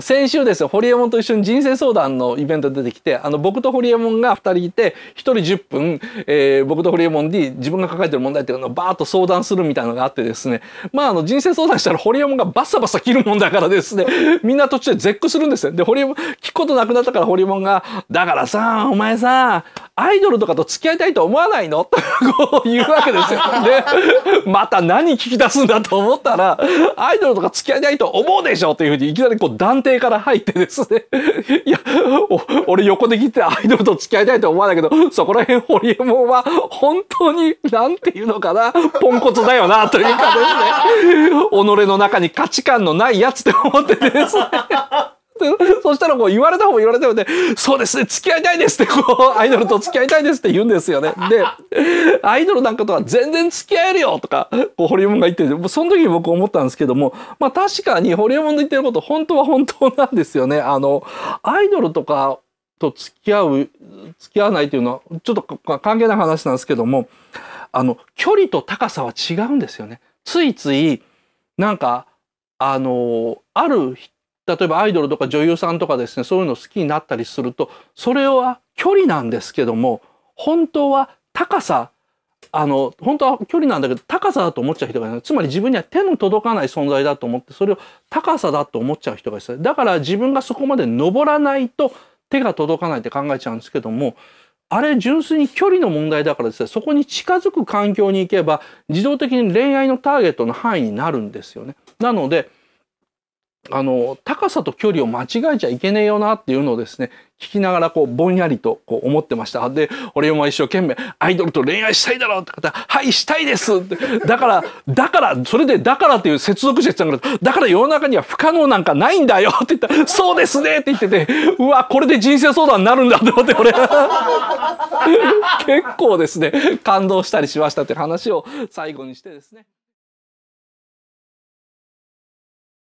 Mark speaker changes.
Speaker 1: 先週ですよ、ホリエモンと一緒に人生相談のイベント出てきて、あの、僕とホリエモンが二人いて、一人10分、えー、僕とホリエモンで自分が抱えてる問題っていうのをバーッと相談するみたいなのがあってですね、まあ、あの、人生相談したらホリエモンがバッサバサ切るもんだからですね、みんな途中で絶句するんですよ。で、ホリエモン、聞くことなくなったからホリエモンが、だからさ、お前さ、アイドルとかと付き合いたいと思わないの とこう言うわけですよ。で、また何聞き出すんだと思ったら、アイドルとか付き合いたいと思うでしょというふうにいきなりこう断定から入ってですね、いや、俺横で聞いてアイドルと付き合いたいと思わないけど、そこら辺ホリエモンは本当に、なんていうのかな、ポンコツだよな、というかですね、己の中に価値観のないやつって思っててですね、そしたらこう言われた方も言われた方で、そうですね、付き合いたいですって、こう、アイドルと付き合いたいですって言うんですよね。で、アイドルなんかとは全然付き合えるよとか、こう、ホリエモンが言ってるその時に僕思ったんですけども、まあ確かにホリエモンの言ってること、本当は本当なんですよね。あの、アイドルとかと付き合う、付き合わないっていうのは、ちょっと関係ない話なんですけども、あの、距離と高さは違うんですよね。ついつい、なんか、あの、ある人例えばアイドルとか女優さんとかですねそういうの好きになったりするとそれは距離なんですけども本当は高さあの本当は距離なんだけど高さだと思っちゃう人がいるつまり自分には手の届かない存在だと思ってそれを高さだと思っちゃう人がいるだから自分がそこまで登らないと手が届かないって考えちゃうんですけどもあれ純粋に距離の問題だからですねそこに近づく環境に行けば自動的に恋愛のターゲットの範囲になるんですよね。なのであの、高さと距離を間違えちゃいけねえよなっていうのをですね、聞きながらこう、ぼんやりとこう思ってました。で、俺も一生懸命、アイドルと恋愛したいだろうって方、はい、したいですって。だから、だから、それでだからっていう接続しって言ったから、だから世の中には不可能なんかないんだよって言ったら、そうですねって言ってて、うわ、これで人生相談になるんだって思って俺、結構ですね、感動したりしましたって話を最後にしてですね。